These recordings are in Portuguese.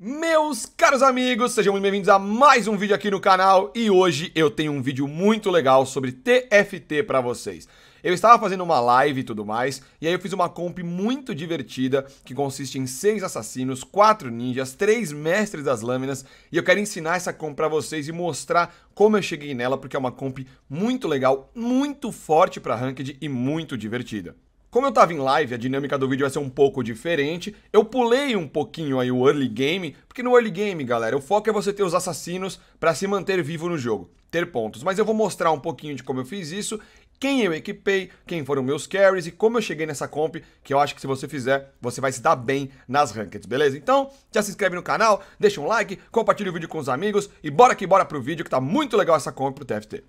Meus caros amigos, sejam muito bem-vindos a mais um vídeo aqui no canal e hoje eu tenho um vídeo muito legal sobre TFT para vocês. Eu estava fazendo uma live e tudo mais, e aí eu fiz uma comp muito divertida que consiste em seis assassinos, quatro ninjas, três mestres das lâminas, e eu quero ensinar essa comp para vocês e mostrar como eu cheguei nela, porque é uma comp muito legal, muito forte para ranked e muito divertida. Como eu estava em live, a dinâmica do vídeo vai ser um pouco diferente. Eu pulei um pouquinho aí o early game, porque no early game, galera, o foco é você ter os assassinos para se manter vivo no jogo, ter pontos. Mas eu vou mostrar um pouquinho de como eu fiz isso, quem eu equipei, quem foram meus carries e como eu cheguei nessa comp, que eu acho que se você fizer, você vai se dar bem nas rankings, beleza? Então, já se inscreve no canal, deixa um like, compartilha o vídeo com os amigos e bora que bora pro vídeo que tá muito legal essa comp pro TFT.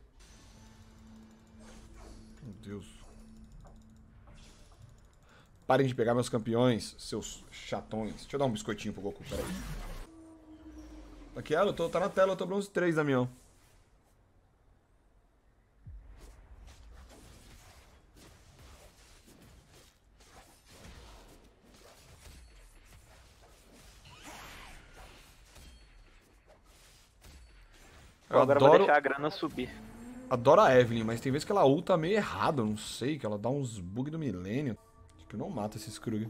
Parem de pegar meus campeões, seus chatões. Deixa eu dar um biscoitinho pro Goku, peraí. Aqui, ela ah, eu tô, tá na tela, eu tô bronze 3, Damião. Eu agora adoro... vou deixar a grana subir. Adoro a Evelyn, mas tem vezes que ela ulta meio errado, não sei, que ela dá uns bug do milênio que tipo, eu não mato esses Krug.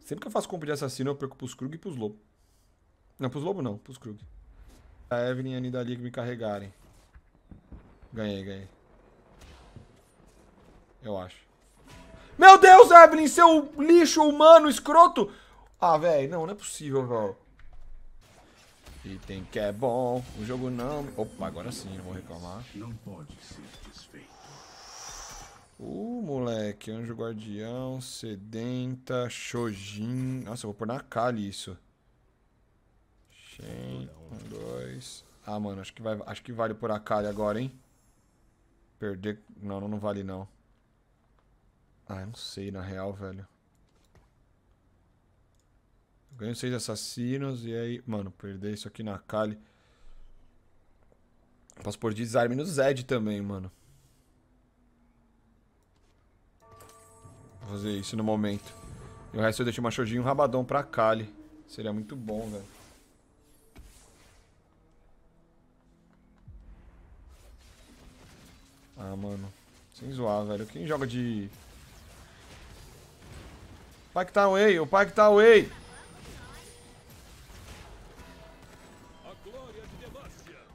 Sempre que eu faço compra de assassino, eu perco pros Krug e pros lobos. Não, pros lobos não, pros Krug. A Evelyn e a Nidalee que me carregarem. Ganhei, ganhei. Eu acho. Meu Deus, Evelyn, seu lixo humano, escroto! Ah, velho, não, não é possível, velho. Item que é bom, o jogo não... Opa, agora sim, eu vou reclamar. Não pode ser desfeito. Uh, moleque, Anjo Guardião, Sedenta, Shojin. Nossa, eu vou pôr na Kali isso. Shen, um, dois. Ah, mano, acho que, vai, acho que vale por a Kali agora, hein? Perder. Não, não, não vale não. Ah, eu não sei, na real, velho. Eu ganho seis assassinos e aí. Mano, perder isso aqui na Kali. Posso pôr de desarme no Zed também, mano. Vou fazer isso no momento. E o resto eu deixo o Shojin e o Rabadão pra Kali. Seria muito bom, velho. Ah, mano. Sem zoar, velho. Quem joga de... Pai que tá away, o pai que tá away.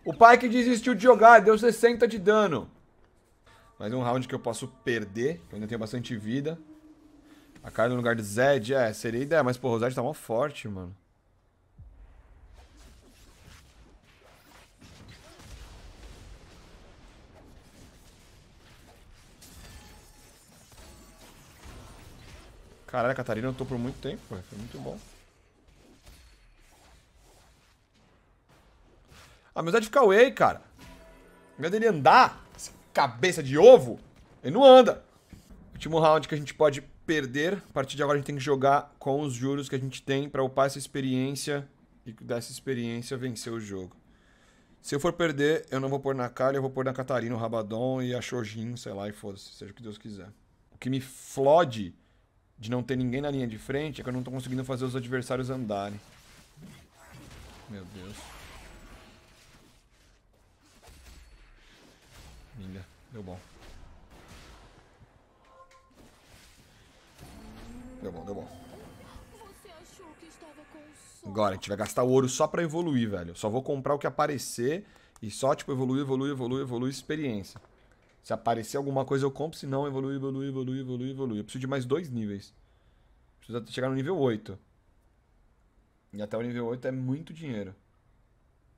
O pai que desistiu de jogar, deu 60 de dano. Mais um round que eu posso perder, que eu ainda tenho bastante vida. A Carla no lugar do Zed, é, seria ideia, mas porra, o Zed tá mó forte, mano. Caralho, a Catarina eu tô por muito tempo, foi muito bom. Ah, meu Zed fica away, cara. Ao invés dele andar, cabeça de ovo, ele não anda. Último round que a gente pode perder. A partir de agora a gente tem que jogar com os juros que a gente tem para upar essa experiência e dessa experiência vencer o jogo. Se eu for perder, eu não vou pôr na Kali, eu vou pôr na Catarina, o Rabadon e a Shojin, sei lá, e foda-se, seja o que Deus quiser. O que me flode de não ter ninguém na linha de frente é que eu não tô conseguindo fazer os adversários andarem. Meu Deus. Linda, deu bom. Deu bom, deu bom. Agora, a gente vai gastar ouro só pra evoluir, velho. Só vou comprar o que aparecer e só, tipo, evoluir, evoluir, evoluir, evoluir experiência. Se aparecer alguma coisa, eu compro. Se não, evoluir, evoluir, evoluir, evoluir, evoluir. Eu preciso de mais dois níveis. Preciso chegar no nível 8. E até o nível 8 é muito dinheiro.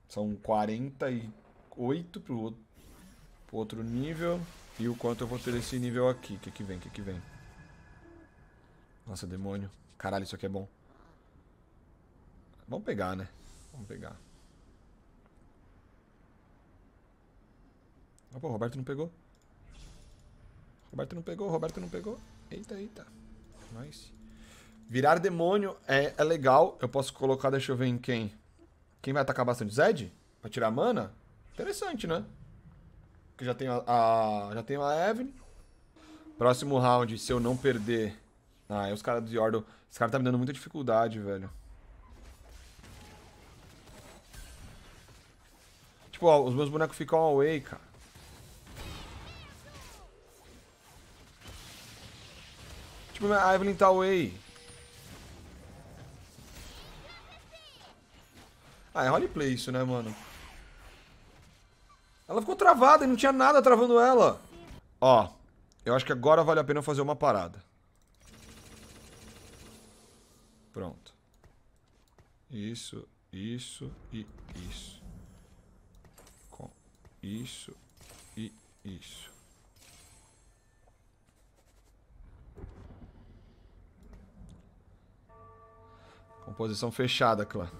São 48 pro outro, pro outro nível. E o quanto eu vou ter esse nível aqui. O que que vem? O que que vem? Nossa, demônio. Caralho, isso aqui é bom. Vamos pegar, né? Vamos pegar. Ah, pô, o Roberto não pegou. Roberto não pegou, Roberto não pegou. Eita, eita. Nice. Virar demônio é, é legal. Eu posso colocar, deixa eu ver em quem. Quem vai atacar bastante? Zed? Pra tirar mana? Interessante, né? Porque já tem a, a já tem a Evelyn. Próximo round, se eu não perder... Ah, é os caras do Yordle. Esse cara tá me dando muita dificuldade, velho. Tipo, ó, os meus bonecos ficam away, cara. Tipo, a Evelyn tá away. Ah, é roleplay isso, né, mano? Ela ficou travada e não tinha nada travando ela. Ó, eu acho que agora vale a pena fazer uma parada. Pronto. Isso, isso e isso. Com isso e isso. Composição fechada, clã.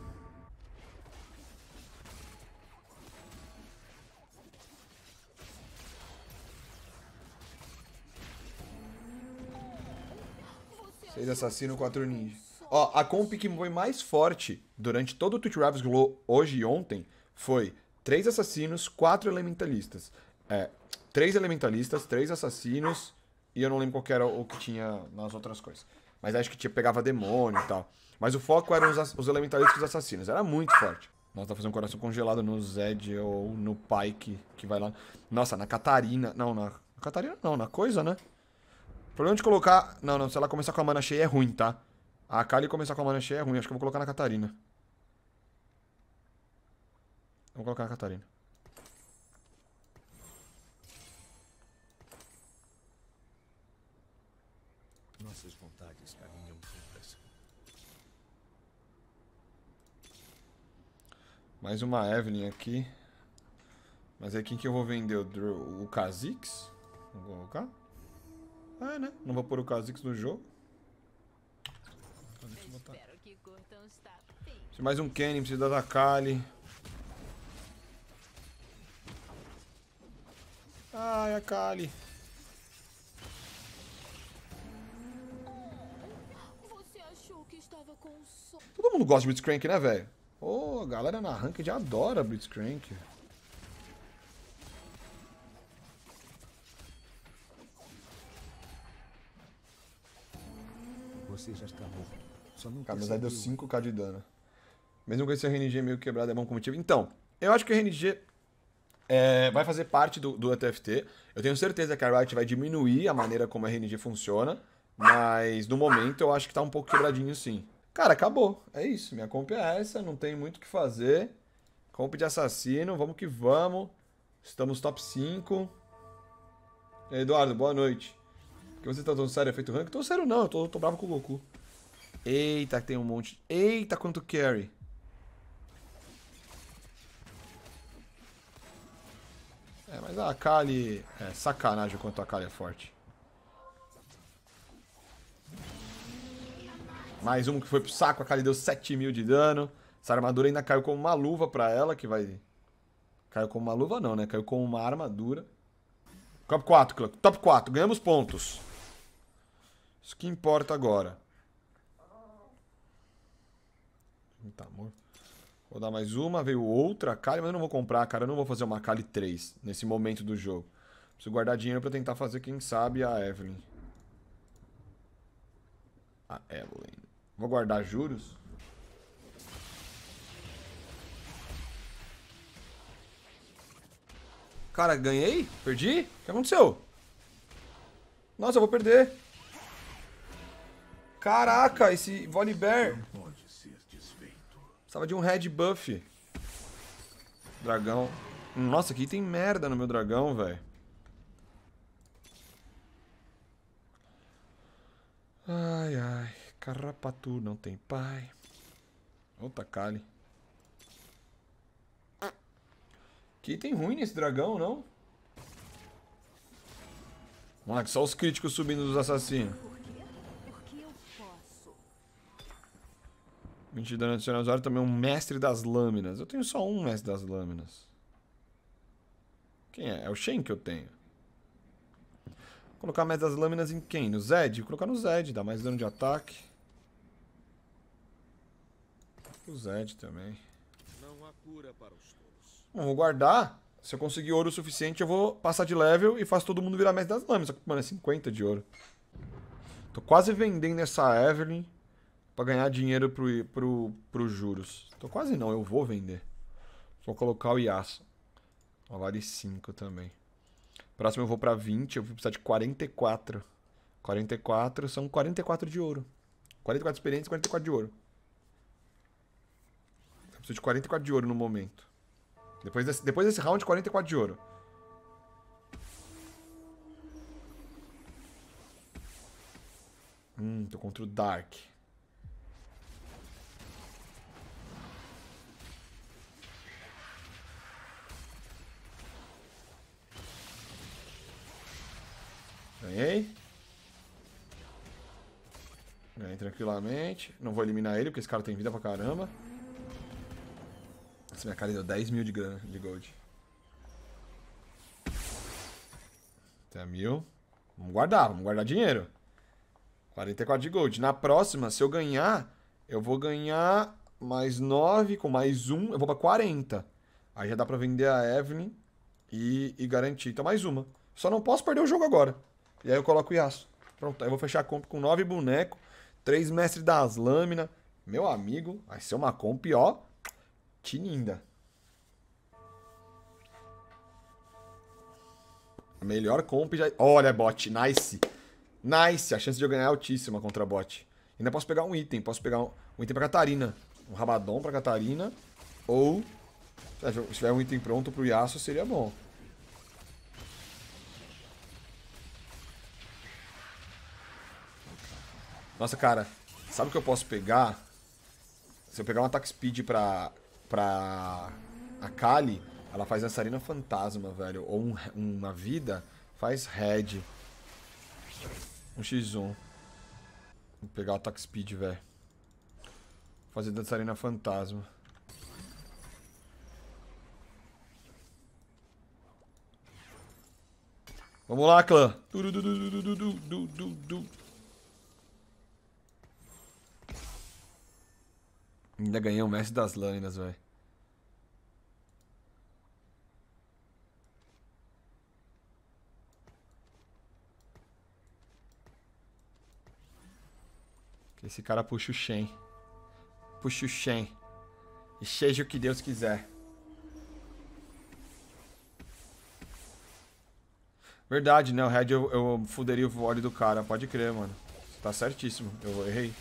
Seis assassinos, quatro ninjas. Ó, a comp que foi mais forte durante todo o Twitch Rivals Glow hoje e ontem foi três assassinos, quatro elementalistas. É, três elementalistas, três assassinos e eu não lembro qual que era o que tinha nas outras coisas. Mas acho que tinha, pegava demônio e tal. Mas o foco eram os, os elementalistas e os assassinos. Era muito forte. Nossa, tá fazendo um coração congelado no Zed ou no Pike que vai lá. Nossa, na Catarina. Não, na. Catarina não, na coisa, né? O problema de colocar. Não, não, se ela começar com a mana cheia é ruim, tá? A Kali começar com a Cheia é ruim. Acho que eu vou colocar na Catarina. Vou colocar na Catarina. Nossas vontades caminham juntas. Mais uma Evelyn aqui. Mas aí é quem que eu vou vender? O, Kha'Zix? Vou colocar? Ah, né? Não vou pôr o Kha'Zix no jogo botar. Preciso mais um Kenny, precisa da Kali. Ai, a Kali. Todo mundo gosta de Blitzcrank, né, velho? Ô, oh, a galera na ranked adora Blitzcrank. Você já está morto. Só não Cara, mas aí deu 5k de dano. Mesmo com esse RNG meio quebrado, é bom motivo. Então, eu acho que o RNG é, vai fazer parte do, do ETFT. Eu tenho certeza que a Riot vai diminuir a maneira como a RNG funciona. Mas no momento eu acho que tá um pouco quebradinho sim. Cara, acabou. É isso. Minha comp é essa. Não tem muito o que fazer. Comp de assassino. Vamos que vamos. Estamos top 5. Eduardo, boa noite. Por que você tá tão sério? feito rank? Tô sério não. Eu tô, tô bravo com o Goku. Eita, tem um monte. Eita, quanto carry. É, mas a Akali... É sacanagem o quanto a Akali é forte. Mais um que foi pro saco. A Akali deu 7 mil de dano. Essa armadura ainda caiu como uma luva pra ela, que vai... Caiu como uma luva não, né? Caiu como uma armadura. Top 4, Cluck. Top 4. Ganhamos pontos. Isso que importa agora. Tá morto. Vou dar mais uma, veio outra Kali, mas eu não vou comprar, cara. Eu não vou fazer uma Kali 3 nesse momento do jogo. Preciso guardar dinheiro pra tentar fazer, quem sabe, a Evelyn. A Evelyn. Vou guardar juros. Cara, ganhei? Perdi? O que aconteceu? Nossa, eu vou perder. Caraca, esse Volibear... Precisava de um head buff. Dragão. Nossa, aqui tem merda no meu dragão, velho. Ai, ai. Carrapatu não tem pai. Outra Kali. Que tem ruim nesse dragão, não? Moleque, só os críticos subindo dos assassinos. 20 de dano adicional usuário, também é um mestre das lâminas. Eu tenho só um mestre das lâminas. Quem é? É o Shen que eu tenho. Vou colocar mestre das lâminas em quem? No Zed? Vou colocar no Zed, dá mais dano de ataque. O Zed também. vou guardar. Se eu conseguir ouro suficiente, eu vou passar de level e faço todo mundo virar mestre das lâminas. mano, é 50 de ouro. Tô quase vendendo essa Evelyn para ganhar dinheiro pro, pro, pros juros. Tô quase não, eu vou vender. Vou colocar o Yasuo. Olari 5 também. Próximo eu vou para 20, eu vou precisar de 44. 44 são 44 de ouro. 44 experiência, 44 de ouro. Eu preciso de 44 de ouro no momento. Depois desse, depois desse round, 44 de ouro. Hum, tô contra o Dark. Ganhei. Ganhei tranquilamente. Não vou eliminar ele, porque esse cara tem vida pra caramba. Nossa, minha cara deu 10 mil de, grana, de gold. Até mil. Vamos guardar, vamos guardar dinheiro. 44 de gold. Na próxima, se eu ganhar, eu vou ganhar mais 9 com mais 1. Eu vou pra 40. Aí já dá pra vender a Evelyn e, e garantir. Então mais uma. Só não posso perder o jogo agora. E aí eu coloco o Yasuo. Pronto, aí eu vou fechar a comp com 9 bonecos, 3 mestres das lâminas. Meu amigo, vai ser uma comp, ó, tininda. A melhor comp já... Olha, bot, nice. Nice, a chance de eu ganhar é altíssima contra bot. Ainda posso pegar um item, posso pegar um, um item pra Catarina. Um Rabadon pra Catarina. Ou, se tiver um item pronto pro Yasuo, seria bom. Nossa, cara, sabe o que eu posso pegar? Se eu pegar um ataque speed pra, pra a Kali, ela faz dançarina fantasma, velho. Ou um, uma vida, faz head. Um x1. Vou pegar o ataque speed, velho. Fazer dançarina fantasma. Vamos lá, clã. Du, du, du, Ainda ganhei o mestre das lâminas, velho. Esse cara puxa o Shen. Puxa o Shen. E seja o que Deus quiser. Verdade, né? O Red eu, eu fuderia o vole do cara. Pode crer, mano. Tá certíssimo. Eu errei.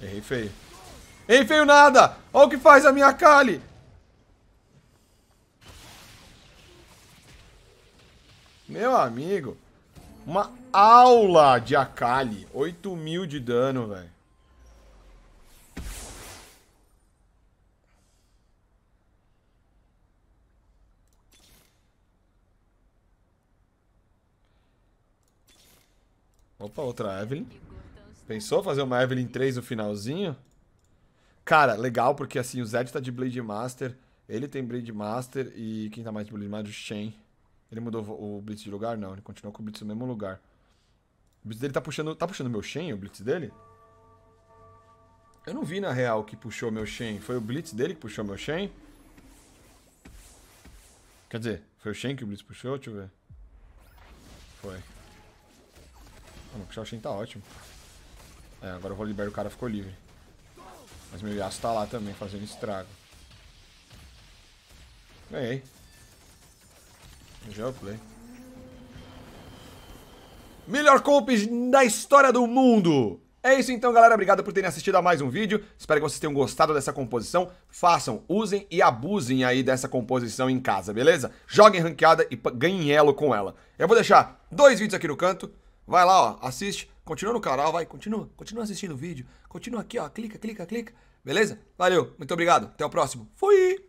Errei feio. Ei, feio nada! Olha o que faz a minha Kali! Meu amigo. Uma aula de Akali. 8 mil de dano, velho. Opa, outra Evelyn. Pensou fazer uma Evelyn 3 no finalzinho? Cara, legal, porque assim, o Zed tá de Blade Master, ele tem Blade Master e quem tá mais de Blade Master é o Shen. Ele mudou o Blitz de lugar? Não, ele continua com o Blitz no mesmo lugar. O Blitz dele tá puxando. Tá puxando meu Shen, o Blitz dele? Eu não vi na real que puxou meu Shen. Foi o Blitz dele que puxou meu Shen? Quer dizer, foi o Shen que o Blitz puxou? Deixa eu ver. Foi. puxar o Shen tá ótimo. É, agora eu vou liberar o cara, ficou livre. Mas meu Yasuo tá lá também fazendo estrago. Ganhei. Já é play. Melhor comp da história do mundo! É isso então, galera. Obrigado por terem assistido a mais um vídeo. Espero que vocês tenham gostado dessa composição. Façam, usem e abusem aí dessa composição em casa, beleza? Joguem ranqueada e ganhem elo com ela. Eu vou deixar dois vídeos aqui no canto. Vai lá, ó, assiste, continua no canal, vai, continua, continua assistindo o vídeo, continua aqui, ó, clica, clica, clica, beleza? Valeu, muito obrigado, até o próximo, fui!